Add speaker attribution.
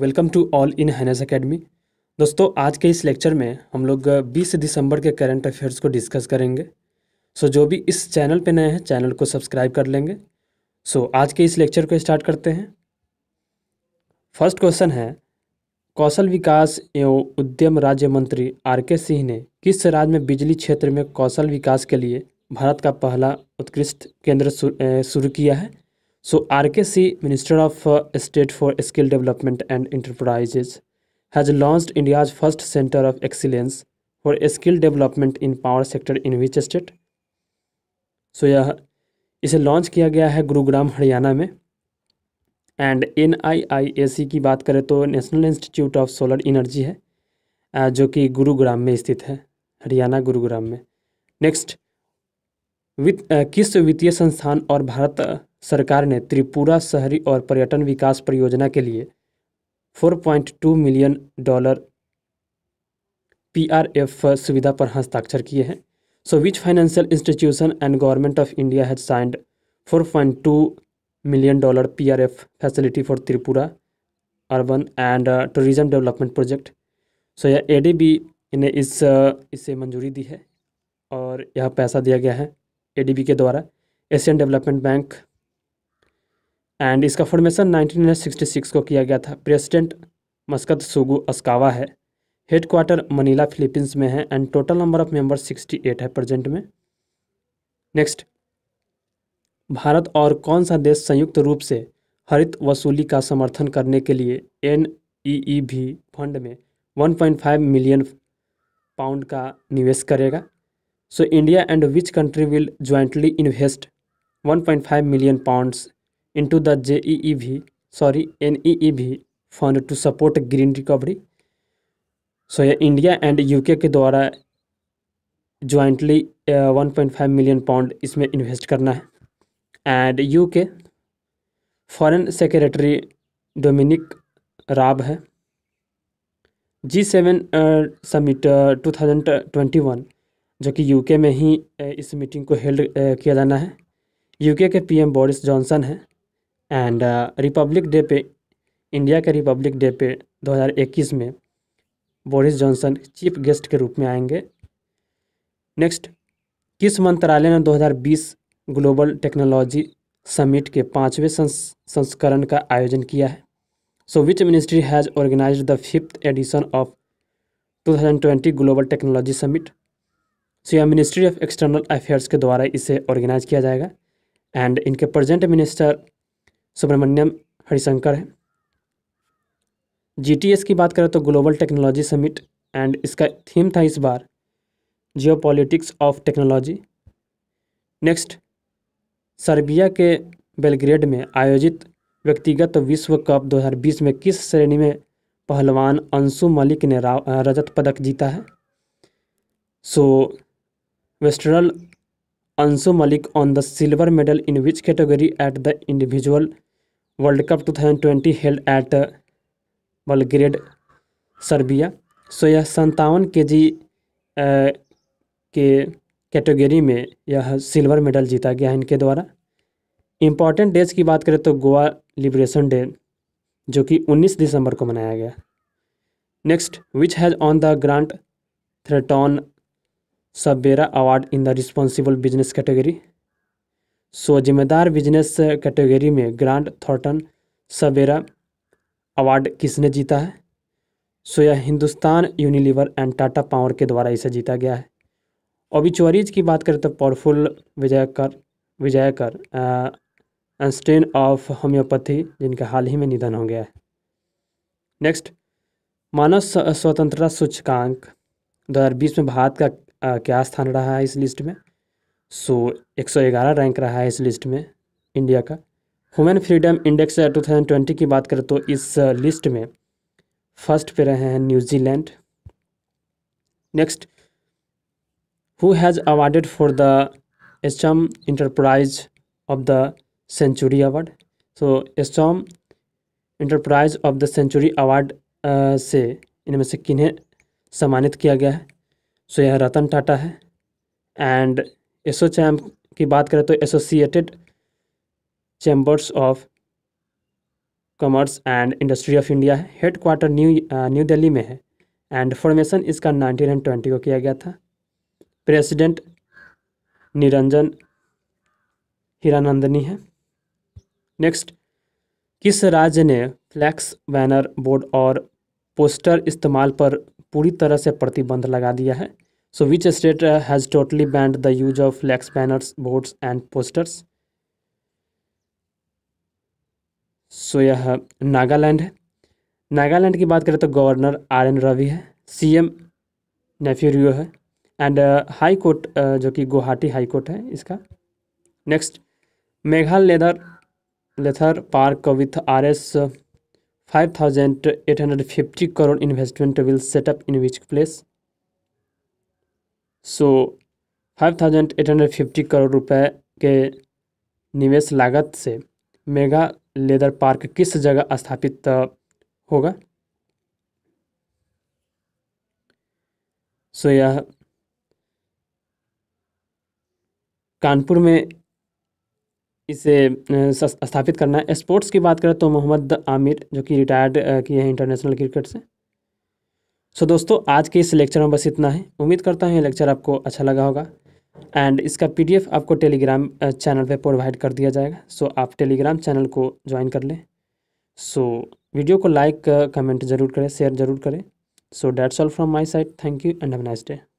Speaker 1: Welcome to all in हैनस academy दोस्तों आज के इस लेक्चर में हम लोग 20 दिसंबर के करंट अफेयर्स को डिस्कस करेंगे सो जो भी इस चैनल पे नए हैं चैनल को सब्सक्राइब कर लेंगे सो आज के इस लेक्चर को स्टार्ट करते हैं फर्स्ट क्वेश्चन है कौशल विकास एवं उद्यम राज्य मंत्री आर के सिंह ने किस राज्य में बिजली क्षेत्र में कौशल विकास के लिए भारत का पहला उत्कृष्ट केंद्र शुरू किया है So RKC, Minister of State for Skill Development and Enterprises, has launched India's first center of excellence for skill development in power sector in which state? So यह इसे लॉन्च किया गया है गुरुग्राम हरियाणा में एंड एन की बात करें तो National Institute of Solar Energy है जो कि गुरुग्राम में स्थित है हरियाणा गुरुग्राम में नेक्स्ट वित किस वित्तीय संस्थान और भारत सरकार ने त्रिपुरा शहरी और पर्यटन विकास परियोजना के लिए 4.2 मिलियन डॉलर पीआरएफ सुविधा पर हस्ताक्षर किए हैं so which financial institution and Government of India has signed 4.2 million dollar PRF facility for Tripura urban and tourism development project so यह ए ने इस uh, इसे मंजूरी दी है और यह पैसा दिया गया है ए के द्वारा एशियन डेवलपमेंट बैंक एंड इसका फॉर्मेशन 1966 को किया गया था प्रेसिडेंट मस्कत सुगु अस्कावा है हेड क्वार्टर मनीला फिलीपींस में है and total number of member 68 है प्रेजेंट में नेक्स्ट भारत और कौन सा देश संयुक्त रूप से हरित वसूली का समर्थन करने के लिए एन ई फंड में वन मिलियन पाउंड का निवेश करेगा so India and which country will jointly invest 1.5 million pounds the J E into the JEEV, ई भी fund to support green recovery so यह इंडिया एंड यूके के द्वारा jointly one point five million pound इसमें invest करना है and you के फॉरन secretary Dominic Raab है G seven summit two thousand twenty one जो कि यूके में ही uh, इस मीटिंग को हेल्ड uh, किया जाना है यूके के पीएम बोरिस जॉनसन हैं एंड रिपब्लिक डे पे इंडिया के रिपब्लिक डे पे 2021 में बोरिस जॉनसन चीफ गेस्ट के रूप में आएंगे नेक्स्ट किस मंत्रालय ने 2020 ग्लोबल टेक्नोलॉजी समिट के पाँचवें संस्करण का आयोजन किया है so which ministry has organise the fifth edition of 2020 global technology summit so यह मिनिस्ट्री ऑफ एक्सटर्नल अफेयर्स के द्वारा इसे ऑर्गेनाइज किया जाएगा एंड इनके प्रेजेंट मिनिस्टर सुब्रमण्यम हरिशंकर हैं जीटीएस की बात करें तो ग्लोबल टेक्नोलॉजी समिट एंड इसका थीम था इस बार geopolitics of technology next Serbia के बेलग्रेड में आयोजित व्यक्तिगत विश्व कप 2020 में किस श्रेणी में पहलवान अंशु मलिक ने रजत पदक जीता है so wrestler Anshu Malik won the silver medal in which category at the individual world cup 2020 held at Belgrade Serbia so यह संतावन uh, के जी के कैटेगरी में यह सिल्वर मेडल जीता गया है इनके द्वारा इम्पॉर्टेंट डेज की बात करें तो गोवा लिबरेशन डे जो कि 19 दिसंबर को मनाया गया next which has won the Grant Thornton SABERA award in the responsible business category so जिम्मेदार बिजनेस कैटेगरी में ग्रांड थॉर्टन सबेरा अवार्ड किसने जीता है सो यह Hindustan Unilever and Tata Power के द्वारा इसे जीता गया है चोरीज की बात करें तो powerful Vijaykar Vijaykar Einstein of homeopathy जिनका हाल ही में निधन हो गया है नेक्स्ट मानव स्वतंत्रता सूचकांक 2020 में भारत का आ, क्या स्थान रहा है इस लिस्ट में सो so, 111 रैंक रहा है इस लिस्ट में इंडिया का वुमेन फ्रीडम इंडेक्स 2020 की बात करें तो इस लिस्ट में फर्स्ट पे रहे हैं New Zealand next who has awarded for the esteem enterprise of the century award so esteem enterprise of the century award से इनमें से किन्हें सम्मानित किया गया है सो यह रतन टाटा है एंड एसो चैम की बात करें तो Associated Chambers of Commerce and Industry of India है headquarter New New Delhi में है एंड फॉर्मेशन इसका नाइनटीन एंड ट्वेंटी को किया गया था प्रेसिडेंट निरंजन हीरानंदनी है नेक्स्ट किस राज्य ने फ्लैक्स बैनर बोर्ड और पोस्टर इस्तेमाल पर पूरी तरह से प्रतिबंध लगा दिया है so which state has totally banned the use of flex banners boards and posters so यह नागालैंड है नागालैंड की बात करें तो गवर्नर आर एन रवि है सी एम नेफ्यूरियो है एंड हाई कोर्ट जो कि गुवाहाटी हाई कोर्ट है इसका next Meghalaya leather leather park with R S 5850 crore investment will set up in which place so 5850 thousand crore रुपए के निवेश लागत से मेगा लेदर पार्क किस जगह स्थापित होगा सो so, यह कानपुर में इसे स्थापित करना है स्पोर्ट्स की बात करें तो मोहम्मद आमिर जो कि रिटायर्ड किए हैं इंटरनेशनल क्रिकेट से सो दोस्तों आज के इस लेक्चर में बस इतना है उम्मीद करता हूँ ये लेक्चर आपको अच्छा लगा होगा एंड इसका पीडीएफ आपको टेलीग्राम चैनल पे प्रोवाइड कर दिया जाएगा सो आप टेलीग्राम चैनल को ज्वाइन कर लें सो वीडियो को लाइक कमेंट ज़रूर करें शेयर ज़रूर करें so that's all from my side thank you and have nice day